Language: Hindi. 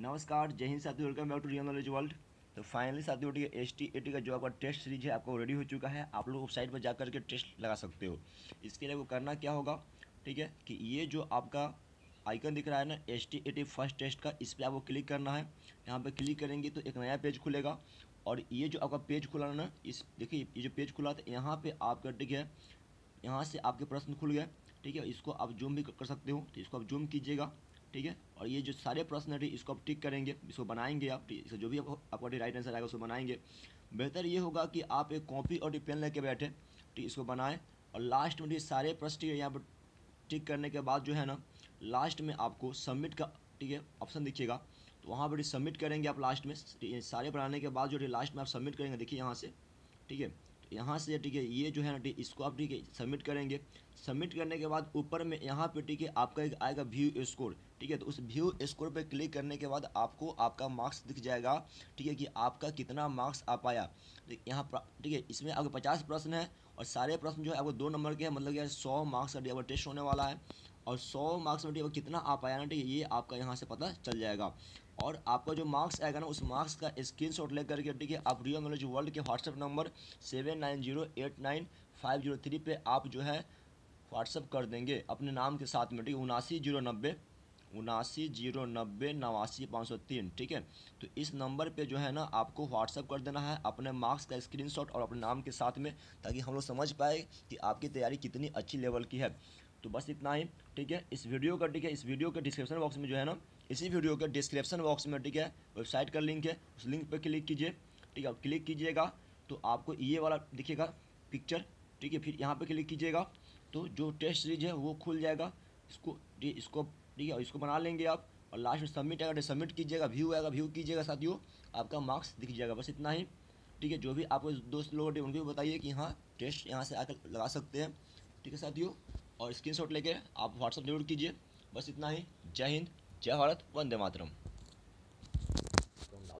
नमस्कार जय हिंद साथी welcome back to real knowledge world तो फाइनली ठीक है एस टी ए टी का जो आपका टेस्ट सीरीज है आपका रेडी हो चुका है आप लोग वेबसाइट पर जाकर के टेस्ट लगा सकते हो इसके लिए आपको करना क्या होगा ठीक है कि ये जो आपका आइकन दिख रहा है ना S T A T first test का इस पर आपको क्लिक करना है यहाँ पर क्लिक करेंगे तो एक नया पेज खुलेगा और ये जो आपका पेज खुला ना इस देखिए ये जो पेज खुला था यहाँ पर आपका ठीक है यहाँ से आपके प्रश्न खुल गए ठीक है इसको आप जूम भी कर सकते हो तो इसको आप जूम कीजिएगा ठीक है और ये जो सारे प्रश्न है इसको आप टिक करेंगे इसको बनाएंगे आप इसको जो भी आपका राइट आंसर आएगा उसको बनाएंगे बेहतर ये होगा कि आप एक कॉपी और पेन लेके बैठे ठीक इसको बनाएं और लास्ट में सारे प्रश्न ठीक है यहाँ पर टिक करने के बाद जो है ना लास्ट में आपको सबमिट का ठीक है ऑप्शन दिखिएगा तो वहाँ पर सबमिट करेंगे आप लास्ट में सारे बनाने के बाद जो लास्ट में आप सबमिट करेंगे देखिए यहाँ से ठीक है यहाँ से ठीक है ये जो है ना ठीक इसको आप ठीक है सबमिट करेंगे सबमिट करने के बाद ऊपर में यहाँ पे ठीक है आपका एक आएगा व्यू स्कोर ठीक है तो उस व्यू स्कोर पे क्लिक करने के बाद आपको आपका मार्क्स दिख जाएगा ठीक है कि आपका कितना मार्क्स आ पाया यहाँ ठीक है इसमें आपके पचास प्रश्न है और सारे प्रश्न जो है आपको दो नंबर के हैं मतलब कि सौ मार्क्स का टेस्ट होने वाला है और सौ मार्क्स में वो कितना आ पाया ना ये आपका यहाँ से पता चल जाएगा और आपका जो मार्क्स आएगा ना उस मार्क्स का स्क्रीन शॉट ले करके ठीक है आप रियो नॉलेज वर्ल्ड के WhatsApp number seven nine zero eight nine five zero three पर आप जो है व्हाट्सअप कर देंगे अपने नाम के साथ में ठीक है उनासी जीरो नब्बे उनासी जीरो नब्बे नवासी पाँच सौ तीन ठीक है तो इस नंबर पे जो है ना आपको व्हाट्सअप कर देना है अपने मार्क्स का स्क्रीनशॉट और अपने नाम के साथ में ताकि हम लोग समझ पाए कि आपकी तैयारी कितनी अच्छी लेवल की है तो बस इतना ही ठीक है इस वीडियो का ठीक है इस वीडियो के डिस्क्रिप्शन बॉक्स में जो है ना इसी वीडियो के डिस्क्रिप्शन बॉक्स में ठीक है वेबसाइट का लिंक है उस लिंक पर क्लिक कीजिए ठीक है क्लिक कीजिएगा तो आपको ये वाला दिखेगा पिक्चर ठीक है फिर यहाँ पर क्लिक कीजिएगा तो जो टेस्ट सीरीज है वो खुल जाएगा इसको इसको ठीक है इसको बना लेंगे आप और लास्ट में सबमिट आएगा सबमिट कीजिएगा व्यू आएगा व्यू कीजिएगा साथियों आपका मार्क्स दिख जाएगा बस इतना ही ठीक है जो भी आपको दोस्त लोग उनको भी बताइए कि हाँ टेस्ट यहाँ से आकर लगा सकते हैं ठीक है साथियों और स्क्रीनशॉट लेके आप व्हाट्सअप जरूर कीजिए बस इतना ही जय हिंद जय भारत वंदे मातरम